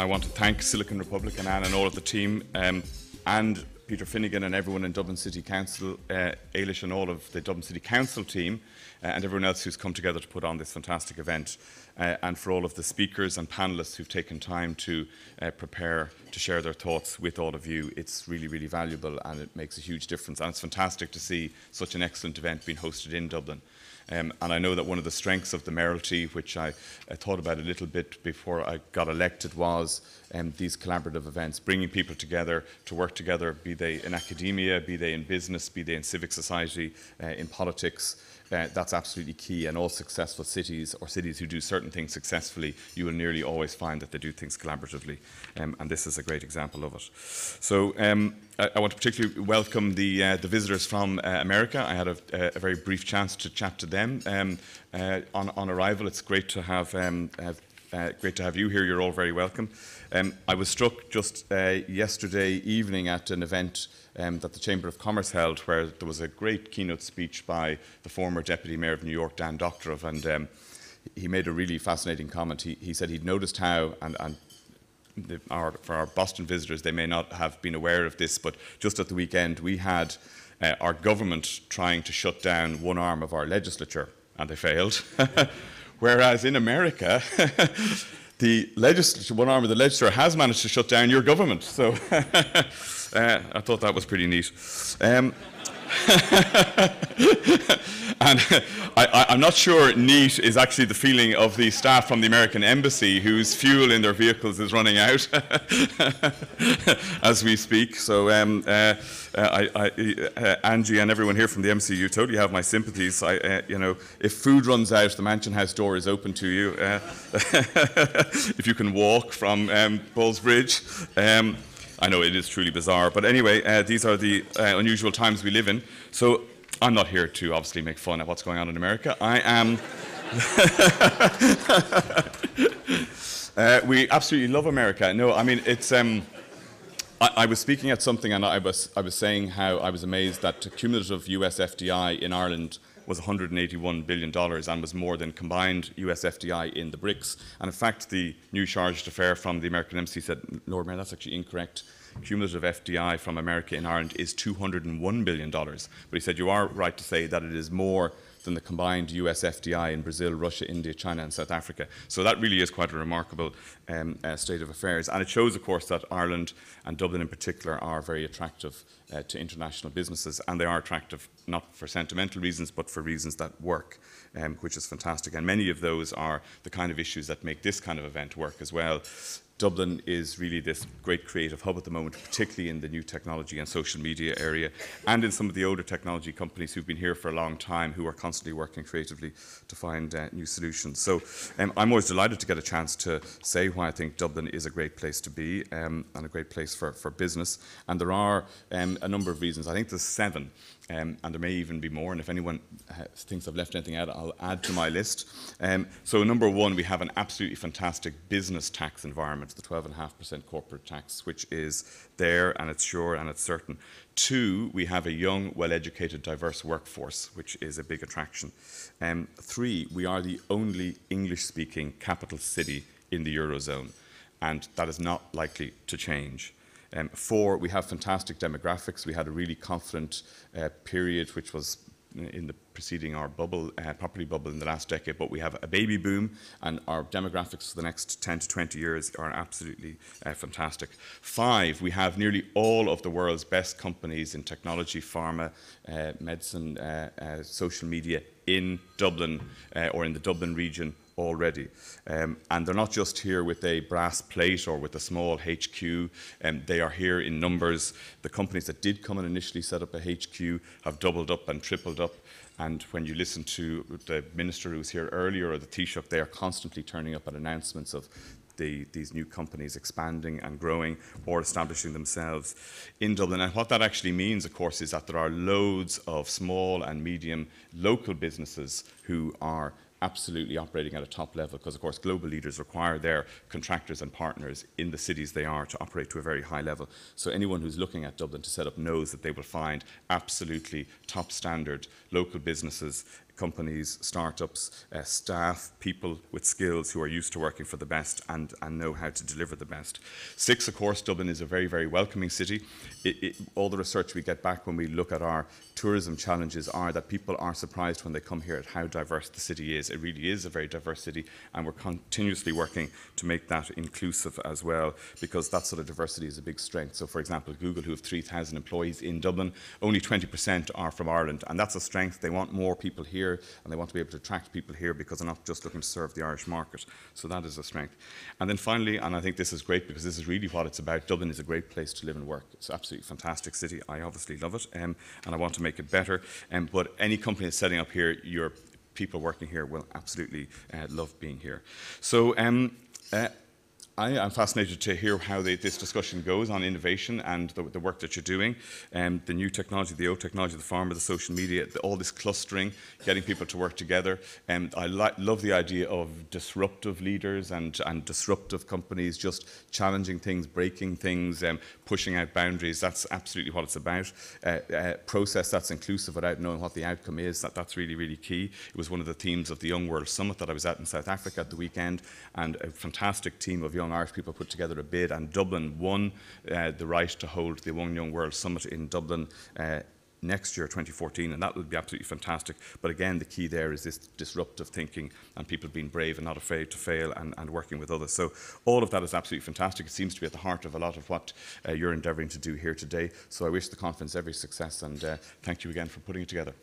I want to thank Silicon Republic and Anne and all of the team um, and Peter Finnegan and everyone in Dublin City Council, uh, Ailish and all of the Dublin City Council team, uh, and everyone else who's come together to put on this fantastic event, uh, and for all of the speakers and panelists who've taken time to uh, prepare to share their thoughts with all of you. It's really, really valuable, and it makes a huge difference. And it's fantastic to see such an excellent event being hosted in Dublin. Um, and I know that one of the strengths of the mayoralty, which I, I thought about a little bit before I got elected, was um, these collaborative events, bringing people together to work together, be they in academia, be they in business, be they in civic society, uh, in politics uh, that's absolutely key. And all successful cities or cities who do certain things successfully, you will nearly always find that they do things collaboratively. Um, and this is a great example of it. So um, I, I, want to particularly welcome the, uh, the visitors from uh, America. I had a, a, very brief chance to chat to them um, uh, on, on arrival. It's great to have, um, have uh, great to have you here. You're all very welcome. Um, I was struck just uh, yesterday evening at an event um, that the Chamber of Commerce held where there was a great keynote speech by the former Deputy Mayor of New York, Dan Doctorov, and um, he made a really fascinating comment. He, he said he'd noticed how, and, and the, our, for our Boston visitors, they may not have been aware of this, but just at the weekend, we had uh, our government trying to shut down one arm of our legislature, and they failed. Whereas in America, the legislature, one arm of the legislature, has managed to shut down your government. So uh, I thought that was pretty neat. Um, and I, am not sure neat is actually the feeling of the staff from the American Embassy whose fuel in their vehicles is running out as we speak. So, um, uh, uh, I, I, uh, Angie and everyone here from the embassy, you totally have my sympathies. I, uh, you know, if food runs out, the Mansion House door is open to you. Uh, if you can walk from um, Bridge. Um, I know it is truly bizarre, but anyway, uh, these are the unusual times we live in. So I'm not here to obviously make fun of what's going on in America. I am. uh, we absolutely love America. No, I mean, it's. Um, I, I, was speaking at something and I was, I was saying how I was amazed that cumulative US FDI in Ireland was $181 billion and was more than combined US FDI in the BRICS. And in fact, the new charge d'affaires from the American embassy said, Lord Mayor, that's actually incorrect cumulative FDI from America in Ireland is $201 billion. But he said, You are right to say that it is more than the combined US FDI in Brazil, Russia, India, China, and South Africa. So that really is quite a remarkable um, uh, state of affairs. And it shows, of course, that Ireland and Dublin in particular are very attractive uh, to international businesses. And they are attractive not for sentimental reasons, but for reasons that work, um, which is fantastic. And many of those are the kind of issues that make this kind of event work as well. Dublin is really this great creative hub at the moment, particularly in the new technology and social media area, and in some of the older technology companies who've been here for a long time, who are constantly working creatively to find uh, new solutions. So um, I'm always delighted to get a chance to say why I think Dublin is a great place to be um, and a great place for, for business. And there are um, a number of reasons. I think there's seven. Um, and there may even be more. And if anyone uh, thinks I've left anything out, I'll add to my list. Um, so, number one, we have an absolutely fantastic business tax environment of the 12.5% corporate tax, which is there and it's sure and it's certain. Two, we have a young, well educated, diverse workforce, which is a big attraction. Um, three, we are the only English speaking capital city in the Eurozone, and that is not likely to change. Um, four, we have fantastic demographics. We had a really confident uh, period, which was in the preceding our bubble, uh, property bubble in the last decade, but we have a baby boom, and our demographics for the next 10 to 20 years are absolutely uh, fantastic. Five, we have nearly all of the world's best companies in technology, pharma, uh, medicine, uh, uh, social media in Dublin uh, or in the Dublin region already. Um, and they're not just here with a brass plate or with a small HQ, um, they are here in numbers. The companies that did come and initially set up a HQ have doubled up and tripled up. And when you listen to the minister who was here earlier or the Taoiseach, they are constantly turning up at announcements of the, these new companies expanding and growing or establishing themselves in Dublin. And what that actually means, of course, is that there are loads of small and medium local businesses who are absolutely operating at a top level because, of course, global leaders require their contractors and partners in the cities they are to operate to a very high level. So anyone who's looking at Dublin to set up knows that they will find absolutely top standard local businesses companies, startups, uh, staff, people with skills who are used to working for the best and, and know how to deliver the best. Six, of course, Dublin is a very, very welcoming city. It, it, all the research we get back when we look at our tourism challenges are that people are surprised when they come here at how diverse the city is. It really is a very diverse city, and we're continuously working to make that inclusive as well, because that sort of diversity is a big strength. So, for example, Google, who have 3,000 employees in Dublin, only 20% are from Ireland, and that's a strength. They want more people here here and they want to be able to attract people here because they're not just looking to serve the Irish market. So that is a strength. And then finally, and I think this is great because this is really what it's about, Dublin is a great place to live and work. It's an absolutely fantastic city. I obviously love it um, and I want to make it better. Um, but any company that's setting up here, your people working here will absolutely uh, love being here. So um, uh, I am fascinated to hear how this discussion goes on innovation and the, the work that you're doing, um, the new technology, the old technology, the pharma, the social media, the, all this clustering, getting people to work together. Um, I li- love the idea of disruptive leaders and, and disruptive companies just challenging things, breaking things, um, pushing out boundaries. That's absolutely what it's about. Uh, uh, process that's inclusive without knowing what the outcome is, that, that's really, really key. It was one of the themes of the Young World Summit that I was at in South Africa at the weekend, and a fantastic team of young Young Irish people put together a bid, and Dublin won uh, the right to hold the Young World Summit in Dublin. Uh, next year, 2014, and that would be absolutely fantastic. But again, the key there is this disruptive thinking and people being brave and not afraid to fail and, and working with others. So all of that is absolutely fantastic. It seems to be at the heart of a lot of what uh, you're endeavouring to do here today. So I wish the conference every success and uh, thank you again for putting it together.